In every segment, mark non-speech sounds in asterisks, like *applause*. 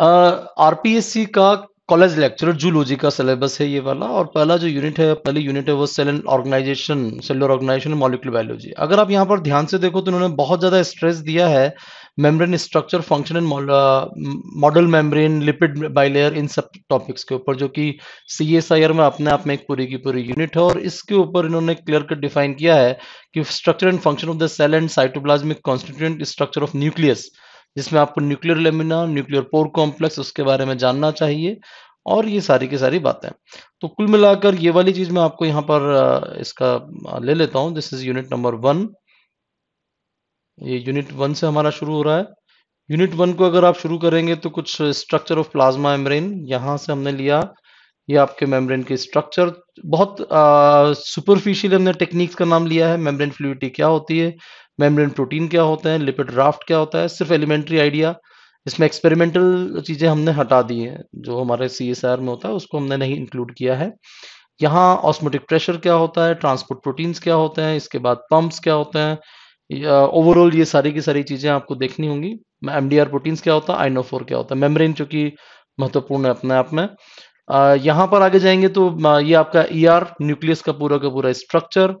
RPSC का college lecturer zoology का syllabus है ये वाला और पहला जो यूनिट है पहली यूनिट है वो cell and organisation cellular organisation molecular biology अगर आप यहाँ पर ध्यान से देखो तो इन्होंने बहुत ज़्यादा स्ट्रेस दिया है membrane structure function and model membrane lipid bilayer इन सब टॉपिक्स के ऊपर जो कि सी एस आई आर में अपने आप में एक पूरी की पूरी यूनिट है और इसके ऊपर इन्होंने क्लियर कट डिफाइन किया है कि structure and function of the cell and cytoplasmic constituent structure of nucleus जिसमें आपको nuclear lamina nuclear pore complex उसके बारे में जानना चाहिए और ये सारी की सारी बातें तो कुल मिलाकर ये वाली चीज मैं आपको यहाँ पर इसका ले लेता हूँ this is unit number one ये यूनिट वन से हमारा शुरू हो रहा है यूनिट वन को अगर आप शुरू करेंगे तो कुछ स्ट्रक्चर ऑफ प्लाज्मा मेम्ब्रेन यहाँ से हमने लिया ये आपके मेम्ब्रेन के स्ट्रक्चर बहुत सुपरफिशियल हमने टेक्निक्स का नाम लिया है मेम्ब्रेन फ्लूटी क्या होती है मेम्ब्रेन प्रोटीन क्या होते हैं लिपिड राफ्ट क्या होता है सिर्फ एलिमेंट्री आइडिया इसमें एक्सपेरिमेंटल चीज़ें हमने हटा दी हैं जो हमारे सी में होता है उसको हमने नहीं इंक्लूड किया है यहाँ ऑस्मोटिक प्रेशर क्या होता है ट्रांसपोर्ट प्रोटीन्स क्या होते हैं इसके बाद पंप्स क्या होते हैं ओवरऑल ये सारी की सारी चीज़ें आपको देखनी होंगी एम डी आर प्रोटीन्स क्या होता है आइनो फोर क्या होता है मेम्ब्रेन जो कि महत्वपूर्ण है अपने आप में यहाँ पर आगे जाएंगे तो ये आपका ई आर न्यूक्लियस का पूरा का पूरा स्ट्रक्चर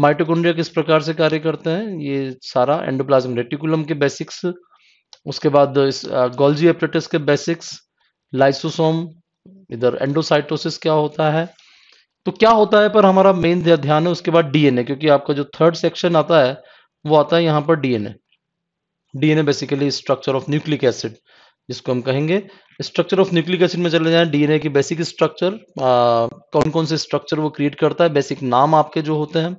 माइटोकॉन्ड्रिया किस प्रकार से कार्य करते हैं ये सारा एंडोप्लाज्म रेटिकुलम के बेसिक्स उसके बाद इस गोल्जी एप्रेटिस के बेसिक्स लाइसोसोम इधर एंडोसाइटोसिस क्या होता है तो क्या होता है पर हमारा मेन ध्यान है उसके बाद डीएनए क्योंकि आपका जो थर्ड सेक्शन आता है वो आता है यहाँ पर DNA DNA basically structure of nucleic acid जिसको हम कहेंगे स्ट्रक्चर ऑफ न्यूक्लिक एसिड में चले जाए डीएनए की बेसिक स्ट्रक्चर कौन कौन से स्ट्रक्चर वो क्रिएट करता है बेसिक नाम आपके जो होते हैं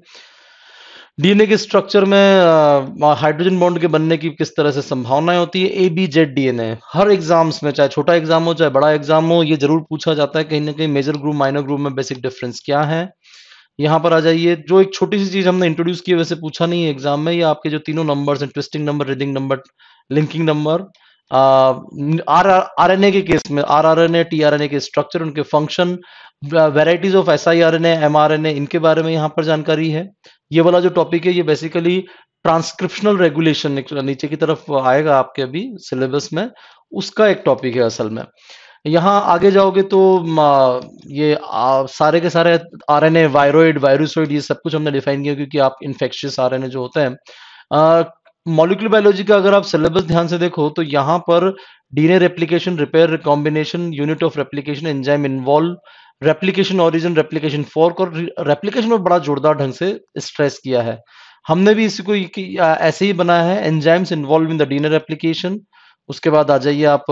डीएनए के स्ट्रक्चर में हाइड्रोजन बॉन्ड के बनने की किस तरह से संभावनाएं होती है ए बी जेड डीएनए हर एग्जाम्स में चाहे छोटा एग्जाम हो चाहे बड़ा एग्जाम हो ये जरूर पूछा जाता है कहीं ना कहीं मेजर ग्रुप माइनर ग्रुप में बेसिक डिफरेंस क्या है यहाँ पर आ जाइए जो एक छोटी सी चीज हमने इंट्रोड्यूस की वैसे पूछा नहीं है एग्जाम में ये आपके जो तीनों नंबर है twisting number reading number linking number R uh, R के केस में R R N A T R N A के स्ट्रक्चर उनके function varieties of S I R N M R N A इनके बारे में यहां पर जानकारी है ये वाला जो टॉपिक है ये बेसिकली ट्रांसक्रिप्शनल रेगुलेशन नीचे की तरफ आएगा आपके अभी सिलेबस में उसका एक टॉपिक है असल में यहाँ आगे जाओगे तो ये सारे के सारे R N A viroid virusoid ये सब कुछ हमने डिफाइन किया क्योंकि आप इन्फेक्शियस आर एन ए जो होते हैं मॉलिकुलर बायोलॉजी का अगर आप सिलेबस ध्यान से देखो तो यहां पर DNA replication repair recombination unit of replication enzyme involve replication origin replication fork और रेप्लिकेशन में बड़ा जोरदार ढंग से स्ट्रेस किया है हमने भी इसको ऐसे ही बनाया है enzymes involve in the DNA replication उसके बाद आ जाइए आप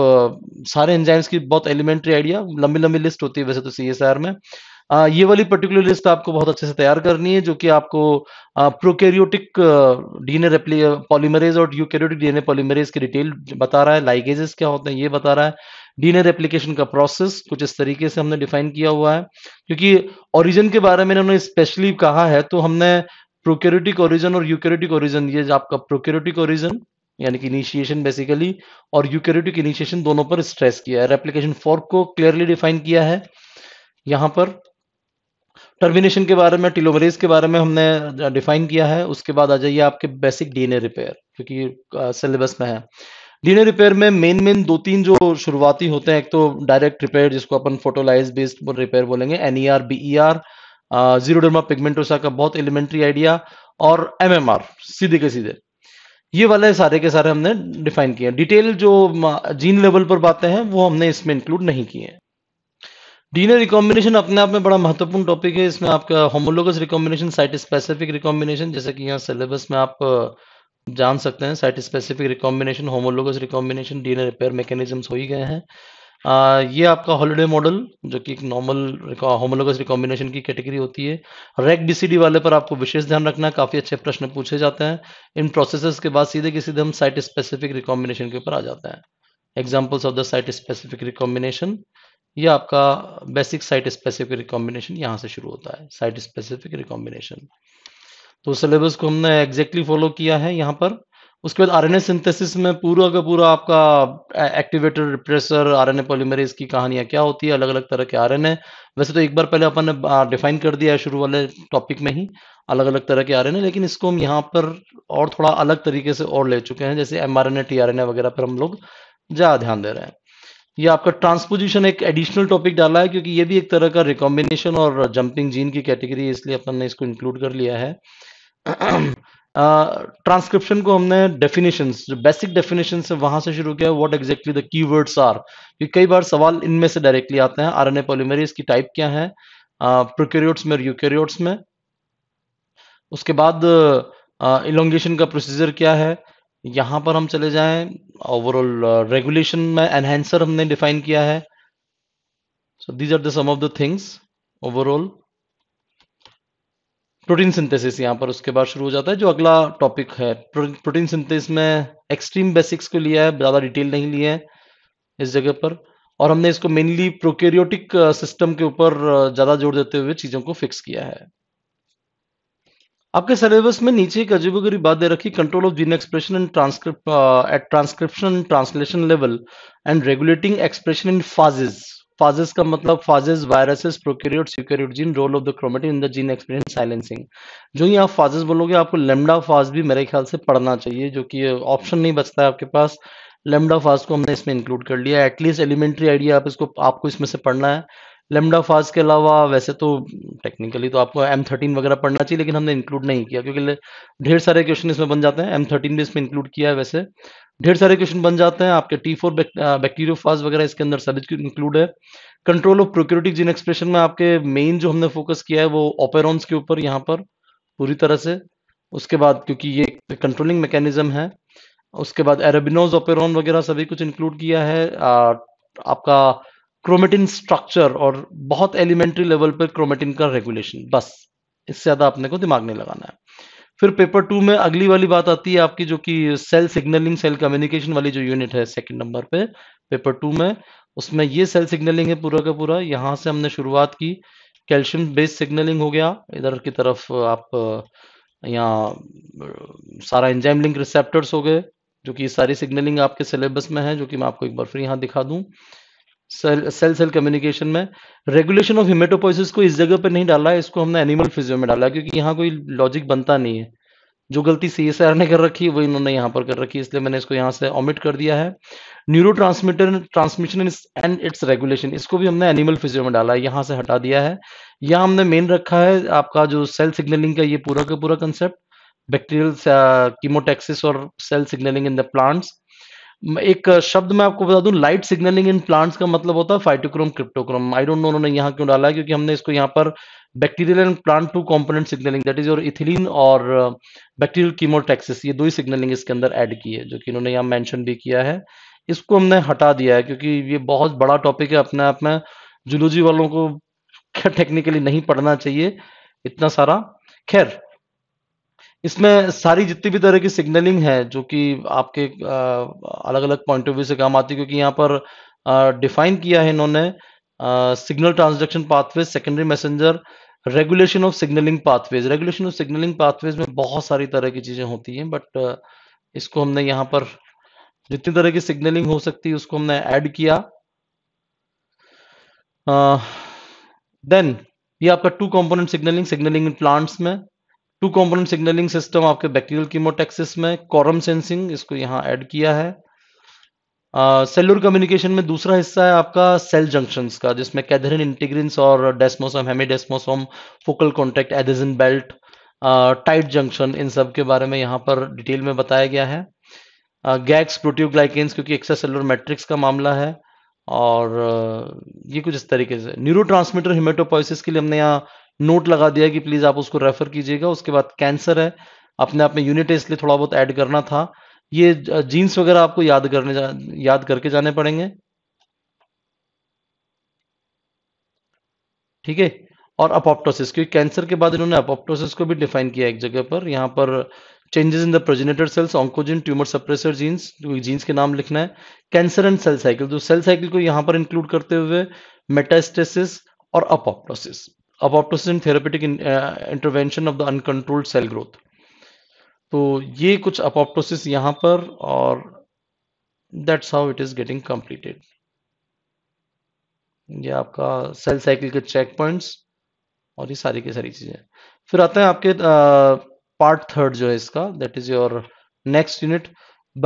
सारे एंजाइम्स की बहुत एलिमेंट्री आइडिया लंबी लंबी लिस्ट होती है वैसे तो सीएसआर में ये वाली पर्टिकुलर लिस्ट आपको बहुत अच्छे से तैयार करनी है जो कि आपको प्रोकैरियोटिक डीएनए पॉलीमरेज और यूकैरियोटिक डीएनए पॉलीमरेज की डिटेल बता रहा है लाइगेजेस क्या होते हैं ये बता रहा है डीएनए रेप्लिकेशन का प्रोसेस कुछ इस तरीके से हमने डिफाइन किया हुआ है क्योंकि ओरिजिन के बारे में इन्होंने स्पेशली कहा है तो हमने प्रोकैरियोटिक ओरिजिन और यूकैरियोटिक ओरिजिन ये आपका प्रोकैरियोटिक ओरिजिन यानी कि इनिशिएशन बेसिकली और यूकैरियोटिक इनिशिएशन दोनों पर स्ट्रेस किया है रेप्लिकेशन फोर्क को क्लियरली डिफाइन किया है यहां पर टर्मिनेशन के बारे में टिलोवरेज के बारे में हमने डिफाइन किया है उसके बाद आ जाइए आपके बेसिक डीएनए रिपेयर क्योंकि सिलेबस में है डीएनए रिपेयर में मेन मेन दो तीन जो शुरुआती होते हैं एक तो डायरेक्ट रिपेयर जिसको अपन फोटोलाइज बेस्ड रिपेयर बोलेंगे एनईआर बीईआर डर्मा पिगमेंटोसा का बहुत एलिमेंट्री आइडिया और एमएमआर सीधे के सीधे ये वाले सारे के सारे हमने डिफाइन किए डिटेल जो जीन लेवल पर बातें हैं वो हमने इसमें इंक्लूड नहीं किए हैं डीएनए रिकॉम्बिनेशन अपने आप में बड़ा महत्वपूर्ण टॉपिक है इसमें आपका homologous recombination site specific recombination जैसे कि यहाँ सिलेबस में आप जान सकते हैं site specific recombination homologous recombination DNA repair mechanisms हो ही गए हैं आ, ये आपका हॉलिडे मॉडल जो कि एक नॉर्मल होमोलोगस रिकॉम्बिनेशन की कैटेगरी होती है रेक डीसीडी वाले पर आपको विशेष ध्यान रखना है काफ़ी अच्छे प्रश्न पूछे जाते हैं इन प्रोसेसेस के बाद सीधे के सीधे हम साइट स्पेसिफिक रिकॉम्बिनेशन के ऊपर आ जाते हैं examples of the site specific recombination ये आपका बेसिक साइट स्पेसिफिक रिकॉम्बिनेशन यहाँ से शुरू होता है साइट स्पेसिफिक रिकॉम्बिनेशन तो सिलेबस को हमने एग्जैक्टली फॉलो किया है यहाँ पर उसके बाद आरएनए सिंथेसिस में पूरा का पूरा आपका एक्टिवेटर रिप्रेसर आरएनए पॉलीमरेज की कहानियां क्या होती है अलग अलग तरह के आरएनए वैसे तो एक बार पहले अपन ने डिफाइन कर दिया है शुरू वाले टॉपिक में ही अलग अलग तरह के आरएनए लेकिन इसको हम यहाँ पर और थोड़ा अलग तरीके से और ले चुके हैं जैसे एम टीआरएनए वगैरह पर हम लोग ज़्यादा ध्यान दे रहे हैं ये आपका ट्रांसपोजिशन एक एडिशनल टॉपिक डाला है क्योंकि ये भी एक तरह का रिकॉम्बिनेशन और जंपिंग जीन की कैटेगरी इसलिए अपन ने इसको इंक्लूड कर लिया है ट्रांसक्रिप्शन *clears throat* uh, को हमने डेफिनेशन जो बेसिक डेफिनेशन है वहां से शुरू किया what exactly the keywords are क्योंकि कई बार सवाल इनमें से डायरेक्टली आते हैं आरएनए पॉलीमरेज की टाइप क्या है प्रोक्योरियोट्स uh, में यूक्योरियोट्स में उसके बाद इलोंगेशन uh, का प्रोसीजर क्या है यहां पर हम चले जाएं ओवरऑल रेगुलेशन uh, में एनहेंसर हमने डिफाइन किया है so these are the some of the things overall protein synthesis यहां पर उसके बाद शुरू हो जाता है जो अगला टॉपिक है प्रोटीन सिंथेसिस में एक्सट्रीम बेसिक्स को लिया है ज़्यादा डिटेल नहीं लिया है इस जगह पर और हमने इसको मेनली प्रोकेरियोटिक सिस्टम के ऊपर uh, ज़्यादा जोर देते हुए चीज़ों को फिक्स किया है आपके सिलेबस में नीचे एक अजीब गरीब बात दे रखी control of gene expression and transcript at transcription translation level and regulating expression in phages phages का मतलब phages viruses prokaryotes eukaryote gene role of the chromatin in the gene expression silencing जो ही आप फाजेज बोलोगे आपको लेमडा फाज भी मेरे ख्याल से पढ़ना चाहिए जो कि ऑप्शन नहीं बचता है आपके पास लेमडा फाज को हमने इसमें इंक्लूड कर लिया एटलीस्ट एलिमेंट्री आइडिया आप इसको आपको इसमें से पढ़ना है लेमडा फाज के अलावा वैसे तो टेक्निकली तो आपको एम थर्टीन वगैरह पढ़ना चाहिए लेकिन हमने इंक्लूड नहीं किया क्योंकि ढेर सारे क्वेश्चन इसमें बन जाते हैं एम थर्टीन भी इसमें इंक्लूड किया है वैसे ढेर सारे क्वेश्चन बन जाते हैं आपके टी फोर बैक्टीरियो फाज वगैरह इसके अंदर सभी इंक्लूड है control of prokaryotic gene expression में आपके मेन जो हमने फोकस किया है वो ऑपेरॉन्स के ऊपर यहाँ पर पूरी तरह से उसके बाद क्योंकि ये कंट्रोलिंग मैकेनिज्म है उसके बाद एरेबिनोज ऑपेरॉन वगैरह सभी कुछ इंक्लूड किया है आ, आपका क्रोमेटिन स्ट्रक्चर और बहुत एलिमेंट्री लेवल पर क्रोमेटिन का रेगुलेशन बस इससे ज्यादा अपने को दिमाग नहीं लगाना है फिर पेपर टू में अगली वाली बात आती है आपकी जो कि सेल सिग्नलिंग सेल कम्युनिकेशन वाली जो यूनिट है सेकंड नंबर पे पेपर टू में उसमें ये सेल सिग्नलिंग है पूरा का पूरा यहाँ से हमने शुरुआत की कैल्शियम बेस्ड सिग्नलिंग हो गया इधर की तरफ आप यहाँ सारा एंजाइम लिंक रिसेप्टर्स हो गए जो कि सारी सिग्नलिंग आपके सिलेबस में है जो कि मैं आपको एक बार फिर यहाँ दिखा दूँ सेल सेल कम्युनिकेशन में रेगुलेशन ऑफ हिमेटोपोइसिस को इस जगह पर नहीं डाला है इसको हमने एनिमल फिजियो में डाला क्योंकि यहाँ कोई लॉजिक बनता नहीं है जो गलती सी एस ने कर रखी है वो इन्होंने यहाँ पर कर रखी है इसलिए मैंने इसको यहाँ से ऑमिट कर दिया है neurotransmitter transmission and its regulation इसको भी हमने एनिमल फिजियो में डाला है यहाँ से हटा दिया है यहाँ हमने मेन रखा है आपका जो सेल सिग्नलिंग का ये पूरा का पूरा कंसेप्ट बैक्टीरियल कीमोटेक्सिस और cell signalling in the plants एक शब्द मैं आपको बता दूं लाइट सिग्नलिंग इन प्लांट्स का मतलब होता है phytochrome cryptochrome I don't know उन्होंने यहाँ क्यों डाला है क्योंकि हमने इसको यहाँ पर bacterial and plant two component signalling that is your ethylene और बैक्टीरियल कीमोटेक्सिस ये दो ही सिग्नलिंग इसके अंदर एड की है जो कि इन्होंने यहाँ मैंशन भी किया है इसको हमने हटा दिया है क्योंकि ये बहुत बड़ा टॉपिक है अपने आप में जूलोजी वालों को टेक्निकली *laughs* नहीं पढ़ना चाहिए इतना सारा खैर इसमें सारी जितनी भी तरह की सिग्नलिंग है जो कि आपके अलग अलग पॉइंट ऑफ व्यू से काम आती है क्योंकि यहाँ पर डिफाइन किया है इन्होंने signal transduction pathways secondary messenger regulation of signalling pathways regulation of signalling pathways में बहुत सारी तरह की चीजें होती हैं बट इसको हमने यहाँ पर जितनी तरह की सिग्नलिंग हो सकती है उसको हमने ऐड किया देन ये आपका two component signalling signalling in plants में टू कॉम्पोनेंट सिग्नलिंग सिस्टम आपके बैक्टीरियल कीमोटेक्सिस में कॉरम सेंसिंग इसको यहाँ ऐड किया है सेलुलर uh, कम्युनिकेशन में दूसरा हिस्सा है आपका सेल जंक्शन का जिसमें कैदरिन इंटीग्रिन्स और desmosome hemidesmosome focal contact adhesion belt tight junction इन सब के बारे में यहाँ पर डिटेल में बताया गया है गैक्स प्रोटियोग्लाइकेन्स क्योंकि एक्स्ट्रा सेलुलर मैट्रिक्स का मामला है और uh, ये कुछ इस तरीके से न्यूरो ट्रांसमीटर हिमेटोपोइसिस के लिए हमने यहाँ नोट लगा दिया कि प्लीज आप उसको रेफर कीजिएगा उसके बाद कैंसर है अपने आप में यूनिट है इसलिए थोड़ा बहुत ऐड करना था ये जीन्स वगैरह आपको याद करने जा, याद करके जाने पड़ेंगे ठीक है और अपोप्टोसिस क्योंकि कैंसर के बाद इन्होंने अपोप्टोसिस को भी डिफाइन किया एक जगह पर यहां पर changes in the progenitor cells oncogene tumour suppressor genes genes के नाम लिखना है कैंसर एंड सेल साइकिल तो सेल साइकिल को यहां पर इंक्लूड करते हुए मेटास्टेसिस और apoptosis apoptosis therapeutic intervention of the uncontrolled cell growth तो ये कुछ अपोप्टोसिस यहां पर और that's how it is getting completed ये आपका सेल साइकिल के चेक पॉइंट्स और ये सारी की सारी चीजें फिर आते हैं आपके पार्ट uh, थर्ड जो है इसका that is your next unit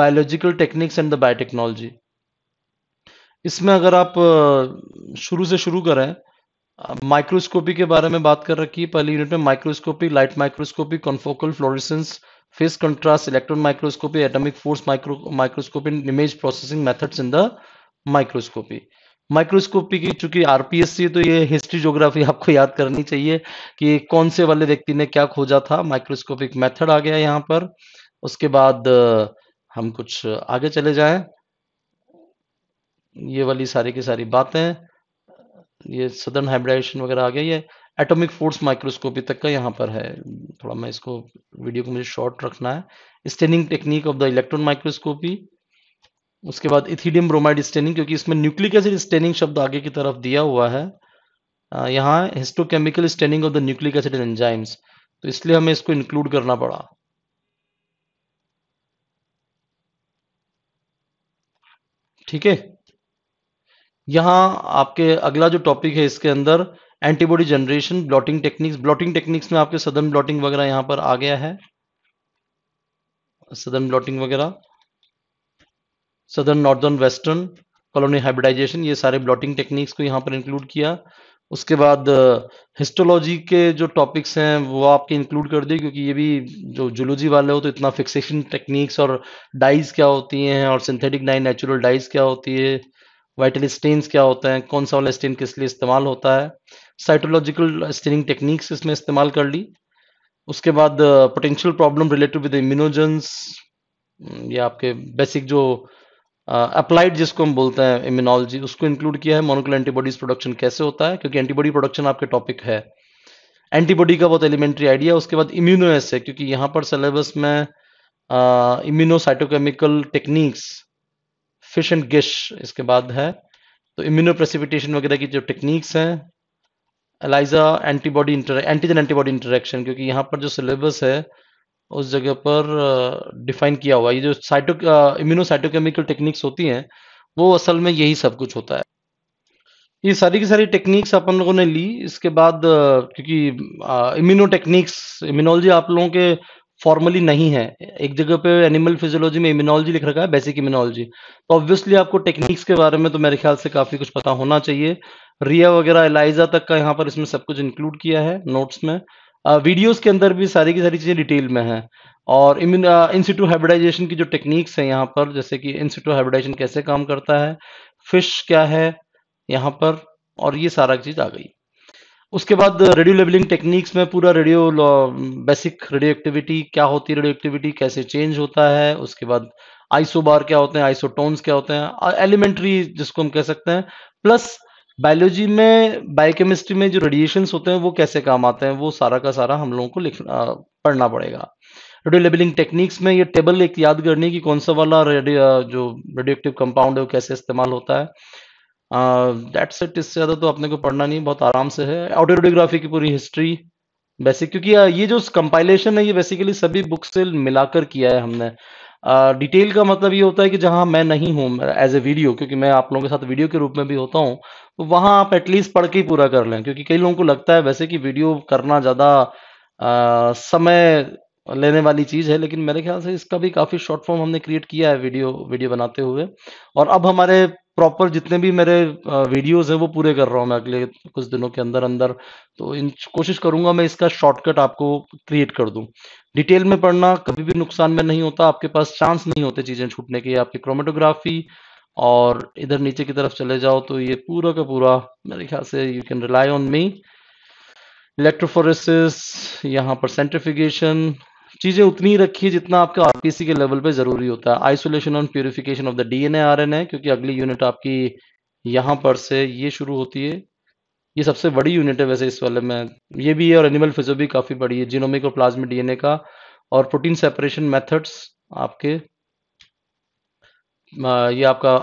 biological techniques and the biotechnology इसमें अगर आप uh, शुरू से शुरू करें माइक्रोस्कोपी के बारे में बात कर रखी है पहली यूनिट में microscopy light microscopy confocal fluorescence phase contrast electron microscopy atomic force micro microscopy image processing methods in the microscopy microscopy की चूंकि आरपीएससी तो ये हिस्ट्री ज्योग्राफी आपको याद करनी चाहिए कि कौन से वाले व्यक्ति ने क्या खोजा था माइक्रोस्कोपिक मेथड आ गया यहाँ पर उसके बाद हम कुछ आगे चले जाएं ये वाली सारी की सारी बातें ये सदर्न हाइब्रिडाइजेशन वगैरह आ गया ये एटॉमिक फोर्स माइक्रोस्कोपी तक का यहाँ पर है थोड़ा मैं इसको वीडियो को मुझे शॉर्ट रखना है staining technique of the electron microscopy उसके बाद इथिडियम ब्रोमाइड स्टेनिंग क्योंकि इसमें न्यूक्लिक एसिड स्टेनिंग शब्द आगे की तरफ दिया हुआ है यहाँ histochemical staining of the nucleic acid enzymes तो इसलिए हमें इसको इंक्लूड करना पड़ा ठीक है यहाँ आपके अगला जो टॉपिक है इसके अंदर antibody generation blotting techniques blotting techniques में आपके सदन ब्लॉटिंग वगैरह यहाँ पर आ गया है सदन ब्लॉटिंग वगैरह Southern Northern Western colony hybridisation ये सारे ब्लॉटिंग टेक्निक्स को यहाँ पर इंक्लूड किया उसके बाद हिस्टोलॉजी के जो टॉपिक्स हैं वो आपके इंक्लूड कर दिए क्योंकि ये भी जो जुलोजी वाले हो तो इतना फिक्सेशन टेक्निक्स और डाइज क्या होती हैं और सिंथेटिक डाई नेचुरल डाइज क्या होती है वाइटल स्टेन्स क्या होते हैं कौन सा वाला स्टेन किस लिए इस्तेमाल होता है साइटोलॉजिकल स्टेनिंग टेक्निक्स इसमें इस्तेमाल कर ली उसके बाद potential problem related with immunogens या आपके बेसिक जो अप्लाइड uh, जिसको हम बोलते हैं इम्यूनोलॉजी उसको इंक्लूड किया है मोनोकल एंटीबॉडीज प्रोडक्शन कैसे होता है क्योंकि एंटीबॉडी प्रोडक्शन आपके टॉपिक है एंटीबॉडी का बहुत एलिमेंट्री आइडिया उसके बाद इम्यूनो है क्योंकि यहाँ पर सिलेबस में immunocytochemical techniques FISH and GISH इसके बाद है तो इम्यूनो प्रेसिपिटेशन वगैरह की जो टेक्निक्स हैं ELISA antibody inter antigen antibody interaction क्योंकि यहाँ पर जो सिलेबस है उस जगह पर डिफाइन किया हुआ ये जो साइटो इम्यूनोसाइटोकेमिकल टेक्निक्स होती हैं वो असल में यही सब कुछ होता है ये सारी की सारी टेक्निक्स अपन लोगों ने ली इसके बाद क्योंकि इम्यूनो टेक्निक्स इम्यूनोलॉजी आप लोगों के फॉर्मली नहीं है एक जगह पे एनिमल फिजियोलॉजी में इम्यूनोलॉजी लिख रखा है बेसिक इम्यूनोलॉजी तो ऑब्वियसली आपको टेक्निक्स के बारे में तो मेरे ख्याल से काफी कुछ पता होना चाहिए रिया वगैरह एलाइजा तक का यहाँ पर इसमें सब कुछ इंक्लूड किया है नोट्स में वीडियोज के अंदर भी सारी की सारी चीजें डिटेल में है और इम्यून इंसिटू हाइब्रिडाइजेशन की जो टेक्निक्स है यहाँ पर जैसे कि इंसिटू हाइब्रिडाइजेशन कैसे काम करता है फिश क्या है यहाँ पर और ये सारा चीज आ गई उसके बाद रेडियो लेवलिंग टेक्निक्स में पूरा रेडियो बेसिक रेडियो एक्टिविटी क्या होती है रेडियो एक्टिविटी कैसे चेंज होता है उसके बाद आइसो बार क्या होते हैं आइसोटोन्स क्या होते हैं एलिमेंट्री जिसको हम कह सकते हैं प्लस बायोलॉजी में बायोकेमिस्ट्री में जो रेडिएशन होते हैं वो कैसे काम आते हैं वो सारा का सारा हम लोगों को लिखना पढ़ना पड़ेगा रेडियो लेबलिंग टेक्निक्स में ये टेबल एक याद करनी कि कौन सा वाला रेडियो जो एक्टिव कंपाउंड है वो कैसे इस्तेमाल होता है दैट uh, सेट इससे ज़्यादा तो अपने को पढ़ना नहीं बहुत आराम से है ऑटोडियोग्राफी की पूरी हिस्ट्री बेसिक क्योंकि uh, ये जो कंपाइलेशन है ये बेसिकली सभी बुक से मिलाकर किया है हमने डिटेल uh, का मतलब ये होता है कि जहां मैं नहीं हूं एज ए वीडियो क्योंकि मैं आप लोगों के साथ वीडियो के रूप में भी होता हूं तो वहां आप एटलीस्ट पढ़ के ही पूरा कर लें क्योंकि कई लोगों को लगता है वैसे कि वीडियो करना ज़्यादा uh, समय लेने वाली चीज़ है लेकिन मेरे ख्याल से इसका भी काफ़ी शॉर्ट फॉर्म हमने क्रिएट किया है वीडियो वीडियो बनाते हुए और अब हमारे प्रॉपर जितने भी मेरे वीडियोस हैं वो पूरे कर रहा हूँ मैं अगले कुछ दिनों के अंदर अंदर तो इन कोशिश करूंगा मैं इसका शॉर्टकट आपको क्रिएट कर दूं डिटेल में पढ़ना कभी भी नुकसान में नहीं होता आपके पास चांस नहीं होते चीज़ें छूटने के आपकी क्रोमेटोग्राफी और इधर नीचे की तरफ चले जाओ तो ये पूरा का पूरा मेरे ख्याल से you can rely on me electrophoresis यहाँ पर सेंट्रिफिकेशन चीजें उतनी रखिए जितना आपके आरपीसी के लेवल पे जरूरी होता है isolation and purification of the DNA RNA क्योंकि अगली यूनिट आपकी यहां पर से ये शुरू होती है ये सबसे बड़ी यूनिट है वैसे इस वाले में ये भी है और एनिमल फिजो भी काफ़ी बड़ी है जीनोमिक और प्लाज्मिक डीएनए का और प्रोटीन सेपरेशन मेथड्स आपके ये आपका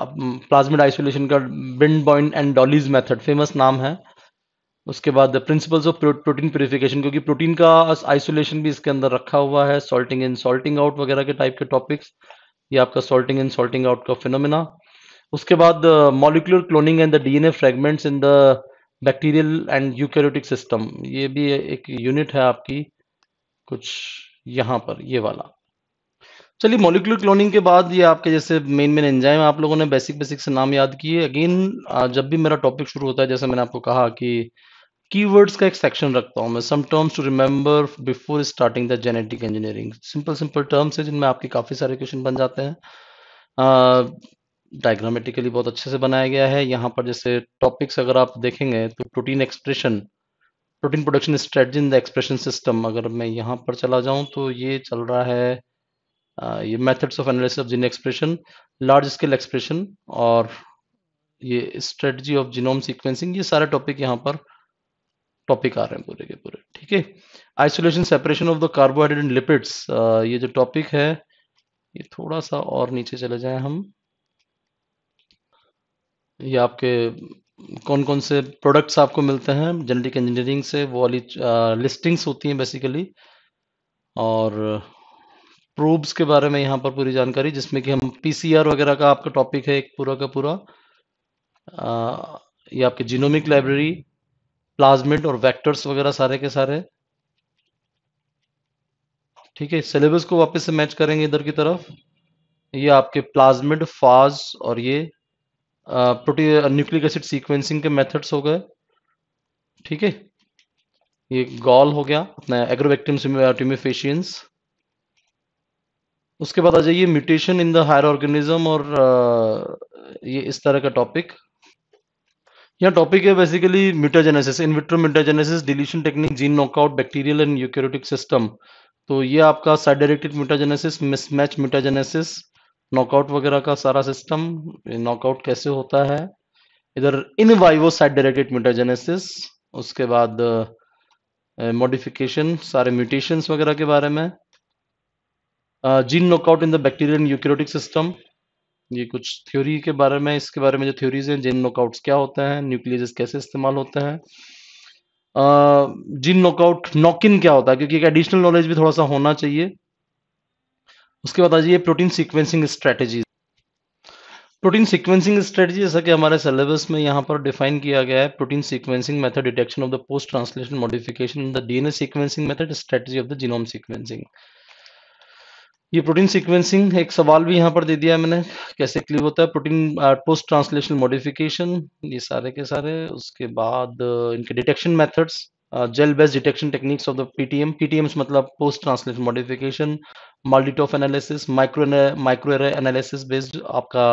प्लाज्मिड आइसोलेशन का Birnboim and Doly's method famous नाम है उसके बाद the principles of protein purification क्योंकि प्रोटीन का आइसोलेशन भी इसके अंदर रखा हुआ है सॉल्टिंग इन सॉल्टिंग आउट वगैरह के टाइप के टॉपिक्स ये आपका सॉल्टिंग इन सॉल्टिंग आउट का फिनोमिना उसके बाद molecular cloning and the DNA fragments in the bacterial and eukaryotic system ये भी एक यूनिट है आपकी कुछ यहाँ पर ये वाला चलिए मॉलिकुलर क्लोनिंग के बाद ये आपके जैसे मेन मेन एंजाइम आप लोगों ने बेसिक बेसिक से नाम याद किए अगेन जब भी मेरा टॉपिक शुरू होता है जैसे मैंने आपको कहा कि कीवर्ड्स का एक सेक्शन रखता हूं मैं some terms to remember before starting the genetic engineering simple simple terms है जिनमें आपके काफ़ी सारे क्वेश्चन बन जाते हैं डायग्रामेटिकली uh, बहुत अच्छे से बनाया गया है यहाँ पर जैसे टॉपिक्स अगर आप देखेंगे तो protein expression protein production strategy in the expression system अगर मैं यहाँ पर चला जाऊँ तो ये चल रहा है आ, ये methods of analysis of gene expression large scale expression और ये स्ट्रेटजी ऑफ जीनोम सीक्वेंसिंग ये सारे टॉपिक यहाँ पर टॉपिक आ रहे हैं पूरे के पूरे ठीक है isolation separation of the carbohydrate and lipids ये जो टॉपिक है ये थोड़ा सा और नीचे चले जाए हम ये आपके कौन कौन से प्रोडक्ट्स आपको मिलते हैं जेनेटिक इंजीनियरिंग से वो वाली लिस्टिंग्स होती हैं बेसिकली और प्रूब्स के बारे में यहाँ पर पूरी जानकारी जिसमें कि हम पीसीआर वगैरह का आपका टॉपिक है एक पूरा का पूरा आ, ये आपके जीनोमिक लाइब्रेरी प्लाज्मिड और वेक्टर्स वगैरह सारे के सारे ठीक है सिलेबस को वापस से मैच करेंगे इधर की तरफ ये आपके प्लाज्मिड फाज और ये प्रोटी न्यूक्लिक एसिड सीक्वेंसिंग के मेथड्स हो गए ठीक है ये गॉल हो गया अपना एग्रोवेक्टिम ट्यूमिफेशियंस उसके बाद आ जाइए mutation in the higher organism और आ, ये इस तरह का टॉपिक यहाँ टॉपिक है basically mutagenesis in vitro mutagenesis deletion technique gene knockout bacterial and eukaryotic system तो ये आपका site directed mutagenesis mismatch mutagenesis knockout वगैरह का सारा सिस्टम नॉकआउट कैसे होता है इधर in vivo site directed mutagenesis उसके बाद मॉडिफिकेशन uh, सारे म्यूटेशंस वगैरह के बारे में gene knockout in the bacterial and eukaryotic system ये कुछ थ्योरी के बारे में इसके बारे में जो थ्योरीज हैं जिन नॉकआउट्स क्या होते हैं न्यूक्लियस कैसे इस्तेमाल होते हैं जिन नॉकआउट नॉकिन क्या होता है क्योंकि एक एडिशनल नॉलेज भी थोड़ा सा होना चाहिए उसके बाद आ जाइए protein sequencing strategy protein sequencing strategy जैसा कि हमारे सिलेबस में यहाँ पर डिफाइन किया गया है protein sequencing method detection of the post translation modification the DNA sequencing method strategy of the genome sequencing ये प्रोटीन सीक्वेंसिंग एक सवाल भी यहाँ पर दे दिया मैंने कैसे क्लिक होता है प्रोटीन पोस्ट ट्रांसलेशन मॉडिफिकेशन ये सारे के सारे उसके बाद uh, इनके detection methods gel based detection techniques of the PTM PTMs मतलब post translation modification MALDI TOF analysis micro micro analysis based आपका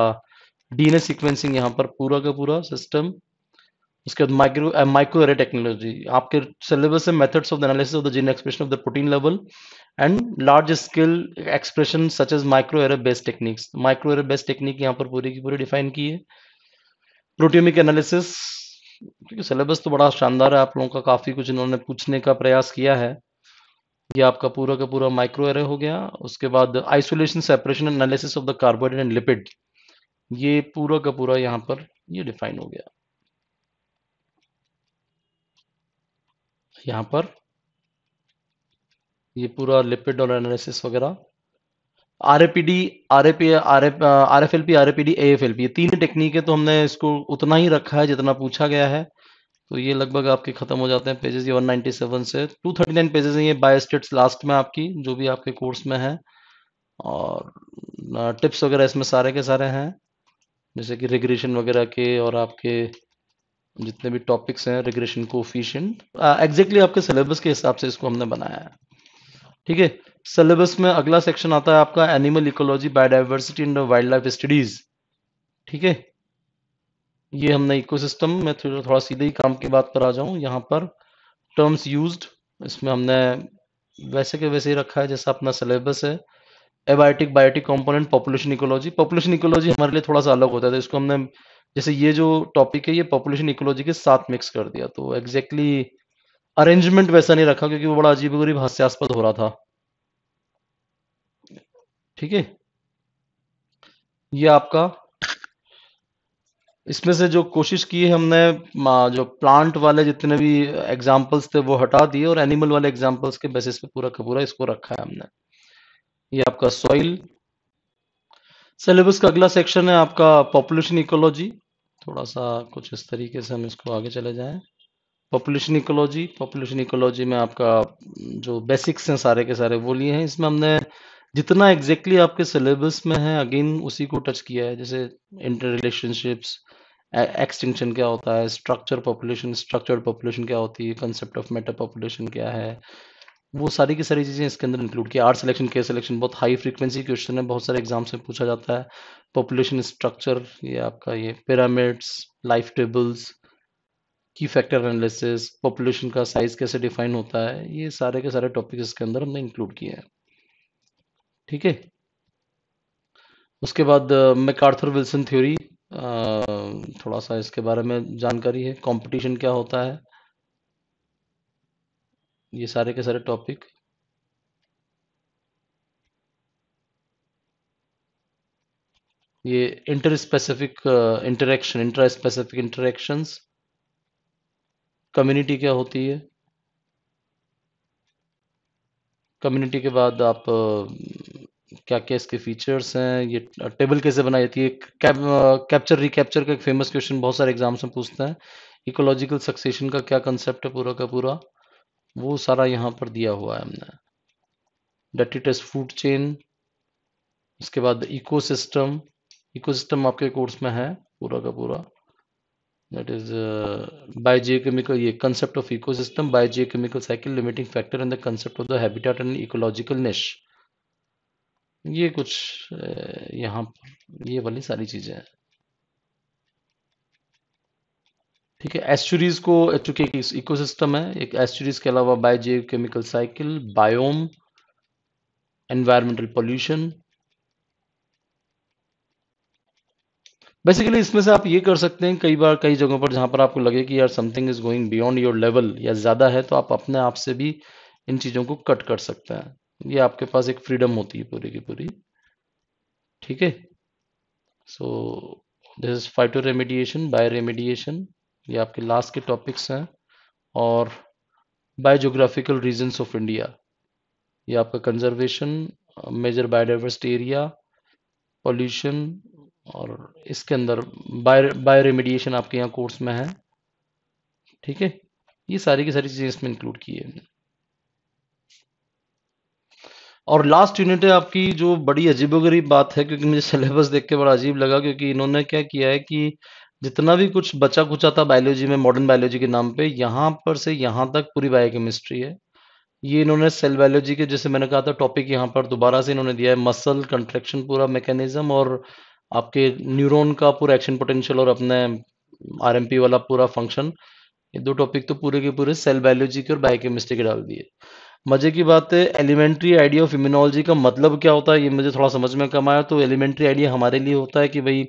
डीएनए सीक्वेंसिंग यहाँ पर पूरा का पूरा सिस्टम उसके बाद माइक्रो माइक्रो एरे टेक्नोलॉजी आपके सिलेबस है methods of analysis of the gene expression of the protein level and large scale expression such as micro array based techniques micro array based technique यहाँ पर पूरी की पूरी define की है proteomic analysis क्योंकि सिलेबस तो बड़ा शानदार है आप लोगों का काफ़ी कुछ इन्होंने पूछने का प्रयास किया है ये आपका पूरा का पूरा माइक्रो एरे हो गया उसके बाद isolation separation analysis of the carbohydrate and lipid ये पूरा का पूरा यहाँ पर ये डिफाइन हो गया यहाँ पर ये पूरा लिपिड और एनालिसिस वगैरह RAPD A F L P ये तीन टेक्निक है तो हमने इसको उतना ही रखा है जितना पूछा गया है तो ये लगभग आपके खत्म हो जाते हैं पेजेस ये 197 से 239 पेजेस हैं ये बाय स्टेट्स लास्ट में आपकी जो भी आपके कोर्स में है और टिप्स वगैरह इसमें सारे के सारे हैं जैसे कि रिग्रेशन वगैरह के और आपके जितने भी टॉपिक्स हैं रिग्रेशन को एग्जैक्टली आपके सिलेबस के हिसाब से इसको हमने बनाया है ठीक है सिलेबस में अगला सेक्शन आता है आपका animal ecology biodiversity in wild life studies ठीक है ये हमने इकोसिस्टम में थोड़ा थोड़ा सीधे ही काम की बात पर आ जाऊं यहाँ पर टर्म्स यूज्ड इसमें हमने वैसे के वैसे ही रखा है जैसा अपना सिलेबस है abiotic biotic component population ecology population ecology हमारे लिए थोड़ा सा अलग होता है तो इसको हमने जैसे ये जो टॉपिक है ये पॉपुलेशन इकोलॉजी के साथ मिक्स कर दिया तो एग्जैक्टली exactly अरेंजमेंट वैसा नहीं रखा क्योंकि वो बड़ा अजीब गरीब हास्यास्पद हो रहा था ठीक है ये आपका इसमें से जो कोशिश की है हमने जो प्लांट वाले जितने भी एग्जाम्पल्स थे वो हटा दिए और एनिमल वाले एग्जाम्पल्स के बेसिस पे पूरा का पूरा इसको रखा है हमने ये आपका सॉइल सिलेबस का अगला सेक्शन है आपका पॉपुलेशन इकोलॉजी थोड़ा सा कुछ इस तरीके से हम इसको आगे चले जाएं पॉपुलेशन इकोलॉजी पॉपुलेशन इकोलॉजी में आपका जो बेसिक्स हैं सारे के सारे वो लिए हैं इसमें हमने जितना एग्जैक्टली exactly आपके सिलेबस में है अगेन उसी को टच किया है जैसे इंटर रिलेशनशिप्स एक्सटिंक्शन क्या होता है स्ट्रक्चर पॉपुलेशन स्ट्रक्चर्ड पॉपुलेशन क्या होती है कंसेप्ट ऑफ मेटा पॉपुलेशन क्या है वो सारी की सारी चीज़ें इसके अंदर इंक्लूड की आर्ट सिलेक्शन के सिलेक्शन बहुत हाई फ्रीक्वेंसी क्वेश्चन है बहुत सारे एग्जाम्स में पूछा जाता है पॉपुलेशन स्ट्रक्चर ये आपका ये पिरामिड्स लाइफ टेबल्स की फैक्टर एनालिसिस पॉपुलेशन का साइज कैसे डिफाइन होता है ये सारे के सारे टॉपिक इसके अंदर हमने इंक्लूड किए हैं ठीक है उसके बाद मैकार्थर विल्सन थ्योरी थोड़ा सा इसके बारे में जानकारी है कंपटीशन क्या होता है ये सारे के सारे टॉपिक ये interspecific interaction interspecific interactions community क्या होती है कम्युनिटी के बाद आप uh, क्या क्या इसके फीचर्स हैं ये टेबल uh, कैसे बनाई जाती है कैप्चर रिकैप्चर uh, का एक फेमस क्वेश्चन बहुत सारे एग्जाम्स में पूछते हैं इकोलॉजिकल सक्सेशन का क्या कंसेप्ट है पूरा का पूरा वो सारा यहाँ पर दिया हुआ है हमने डेट फूड चेन उसके बाद इकोसिस्टम इकोसिस्टम आपके कोर्स में है पूरा का पूरा दैट इज बायोजियोकेमिकल ये concept of ecosystem ecosystem chemical cycle limiting factor in the concept of the habitat and ecological niche ये कुछ uh, यहाँ ये वाली सारी चीजें हैं ठीक है एस्चुरीज को चूंकि एक इकोसिस्टम है एक एस्चुरीज के अलावा biogeochemical cycle biome environmental pollution basically इसमें से आप ये कर सकते हैं कई बार कई जगहों पर जहां पर आपको लगे कि यार something is going beyond your level या ज्यादा है तो आप अपने आप से भी इन चीजों को कट कर सकते हैं ये आपके पास एक फ्रीडम होती है पूरी की पूरी ठीक है so this is phytoremediation bioremediation ये आपके लास्ट के टॉपिक्स हैं और बायोजोग्राफिकल रीजन ऑफ इंडिया ये आपका conservation major biodiversity area pollution और इसके अंदर बायो रेमिडिएशन आपके यहाँ कोर्स में है ठीक है ये सारी की सारी चीज़ें इसमें इंक्लूड की है और लास्ट यूनिट है आपकी जो बड़ी अजीबोगरीब बात है क्योंकि मुझे सिलेबस देख के बड़ा अजीब लगा क्योंकि इन्होंने क्या किया है कि जितना भी कुछ बचा कुचा था बायोलॉजी में मॉडर्न बायोलॉजी के नाम पे यहाँ पर से यहाँ तक पूरी बायोकेमिस्ट्री है ये इन्होंने सेल बायोलॉजी के जैसे मैंने कहा था टॉपिक यहाँ पर दोबारा से इन्होंने दिया है मसल कंट्रेक्शन पूरा मैकेनिज्म और आपके न्यूरोन का पूरा एक्शन पोटेंशियल और अपने आर वाला पूरा फंक्शन ये दो टॉपिक तो पूरे के पूरे सेल बायोलॉजी के और बायोकेमिस्ट्री के डाल दिए मजे की बात है एलिमेंट्री आइडिया ऑफ इम्यूनोलॉजी का मतलब क्या होता है ये मुझे थोड़ा समझ में कम आया तो एलिमेंट्री आइडिया हमारे लिए होता है कि भाई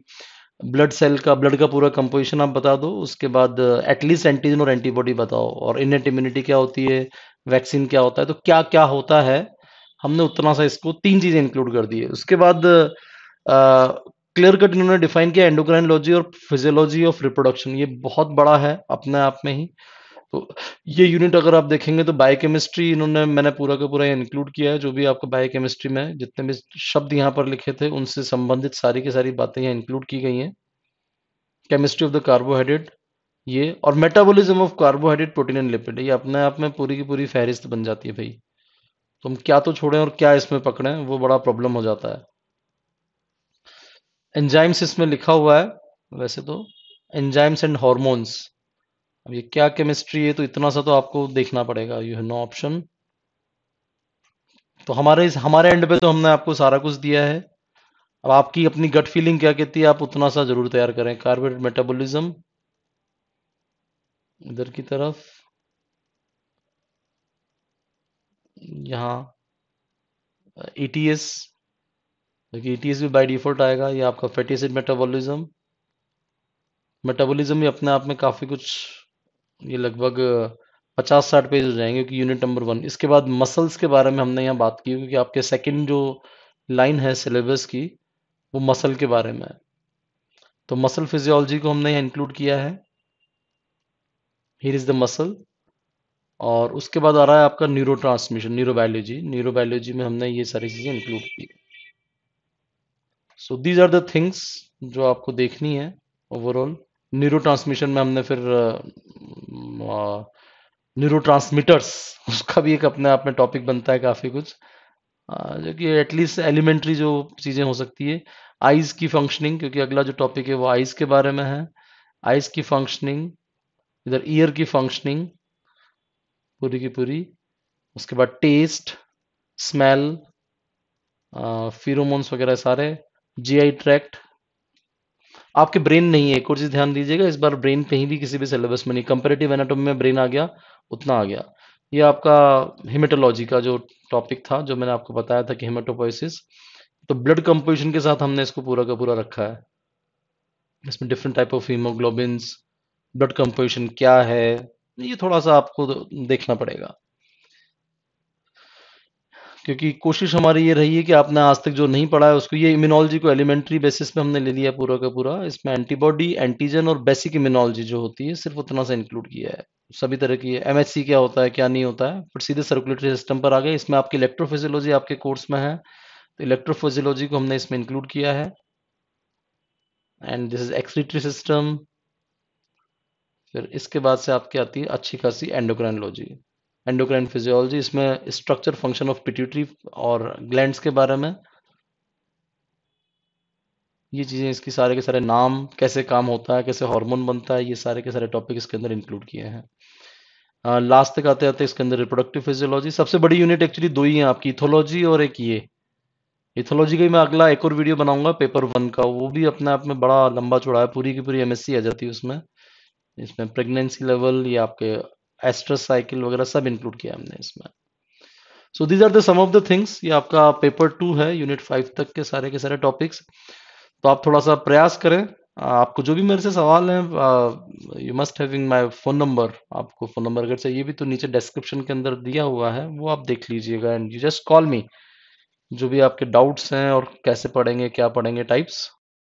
ब्लड सेल का ब्लड का पूरा कंपोजिशन आप बता दो उसके बाद एटलीस्ट uh, एंटीजन और एंटीबॉडी बताओ और इनट इम्यूनिटी क्या होती है वैक्सीन क्या होता है तो क्या क्या होता है हमने उतना सा इसको तीन चीजें इंक्लूड कर दी है उसके बाद क्लियर uh, कट इन्होंने डिफाइन किया एंडोक्राइनोलॉजी और फिजियोलॉजी ऑफ रिप्रोडक्शन ये बहुत बड़ा है अपने आप में ही तो ये यूनिट अगर आप देखेंगे तो बायोकेमिस्ट्री इन्होंने मैंने पूरा का पूरा इंक्लूड किया है जो भी आपको बायोकेमिस्ट्री में जितने भी शब्द यहाँ पर लिखे थे उनसे संबंधित सारी की सारी बातें यहाँ इंक्लूड की गई हैं केमिस्ट्री ऑफ द कार्बोहाइड्रेट ये और metabolism of carbohydrate protein and lipid ये अपने आप में पूरी की पूरी फहरिस्त बन जाती है भाई तो हम क्या तो छोड़ें और क्या इसमें पकड़ें वो बड़ा प्रॉब्लम हो जाता है एंजाइम्स इसमें लिखा हुआ है वैसे तो एंजाइम्स एंड हॉर्मोन्स अब ये क्या केमिस्ट्री है तो इतना सा तो आपको देखना पड़ेगा यू हैव नो ऑप्शन तो हमारे इस हमारे एंड पे तो हमने आपको सारा कुछ दिया है अब आपकी अपनी गट फीलिंग क्या कहती है आप उतना सा जरूर तैयार करें कार्बोहाइड्रेट मेटाबॉलिज्म इधर की तरफ यहाँ ईटीएस e देखिए ईटीएस e भी बाय डिफॉल्ट आएगा ये आपका फैटी एसिड मेटाबॉलिज्म मेटाबॉलिज्म भी अपने आप में काफी कुछ ये लगभग पचास साठ पेज हो जाएंगे क्योंकि यूनिट नंबर वन इसके बाद मसल्स के बारे में हमने यहाँ बात की क्योंकि आपके सेकंड जो लाइन है सिलेबस की वो मसल के बारे में है तो मसल फिजियोलॉजी को हमने यहाँ इंक्लूड किया है हियर इज द मसल और उसके बाद आ रहा है आपका न्यूरो ट्रांसमिशन न्यूरोबायोलॉजी न्यूरोबायोलॉजी में हमने ये सारी चीज़ें इंक्लूड की so these are the things जो आपको देखनी है ओवरऑल न्यूरो ट्रांसमिशन में हमने फिर न्यूरो ट्रांसमीटर्स उसका भी एक अपने आप में टॉपिक बनता है काफ़ी कुछ जो कि एटलीस्ट एलिमेंट्री जो चीज़ें हो सकती है आइज की फंक्शनिंग क्योंकि अगला जो टॉपिक है वो आइज के बारे में है आइज की फंक्शनिंग इधर ईयर की फंक्शनिंग पूरी की पूरी उसके बाद टेस्ट स्मेल फिरोमोन्स वगैरह सारे जीआई ट्रैक्ट आपके ब्रेन नहीं है एक और चीज ध्यान दीजिएगा इस बार ब्रेन कहीं भी किसी भी सिलेबस में नहीं कंपेरेटिव एनाटोमी में ब्रेन आ गया उतना आ गया ये आपका हिमेटोलॉजी का जो टॉपिक था जो मैंने आपको बताया था कि हिमेटोपोइसिस तो ब्लड कंपोजिशन के साथ हमने इसको पूरा का पूरा रखा है इसमें different type of haemoglobin blood composition क्या है ये थोड़ा सा आपको देखना पड़ेगा क्योंकि कोशिश हमारी ये रही है कि आपने आज तक जो नहीं पढ़ा है उसको ये इम्यूनोलॉजी को एलिमेंट्री बेसिस पे हमने ले लिया पूरा का पूरा इसमें एंटीबॉडी एंटीजन और बेसिक इम्यूनोलॉजी जो होती है सिर्फ उतना सा इंक्लूड किया है सभी तरह की एम क्या होता है क्या नहीं होता है फिर सीधे सर्कुलेटरी सिस्टम पर आ गए इसमें आपकी इलेक्ट्रोफिजियोलॉजी आपके कोर्स में है तो इलेक्ट्रोफिजियोलॉजी को हमने इसमें इंक्लूड किया है and this is excretory system फिर इसके बाद से आपकी आती है अच्छी खासी एंडोक्राइनोलॉजी एंडोक्राइन फिजियोलॉजी इसमें स्ट्रक्चर फंक्शन ऑफ पिट्यूटरी और ग्लैंड्स के बारे में ये चीज़ें इसकी सारे के सारे नाम कैसे काम होता है कैसे हार्मोन बनता है ये सारे के सारे टॉपिक इसके अंदर इंक्लूड किए हैं लास्ट तक आते आते इसके अंदर रिप्रोडक्टिव फिजियोलॉजी सबसे बड़ी यूनिट एक्चुअली दो ही हैं आपकी इथोलॉजी और एक ये इथोलॉजी का ही मैं अगला एक और वीडियो बनाऊंगा पेपर वन का वो भी अपने आप में बड़ा लंबा चौड़ा है पूरी की पूरी एमएससी आ जाती है उसमें इसमें प्रेगनेंसी लेवल या आपके एस्ट्रस साइकिल वगैरह सब इंक्लूड किया हमने इसमें so these are the some of the things ये आपका पेपर टू है यूनिट फाइव तक के सारे के सारे टॉपिक्स तो आप थोड़ा सा प्रयास करें आपको जो भी मेरे से सवाल है you must having my phone number आपको फोन नंबर अगर चाहिए भी तो नीचे डिस्क्रिप्शन के अंदर दिया हुआ है वो आप देख लीजिएगा and you just call me जो भी आपके डाउट्स हैं और कैसे पढ़ेंगे क्या पढ़ेंगे टाइप्स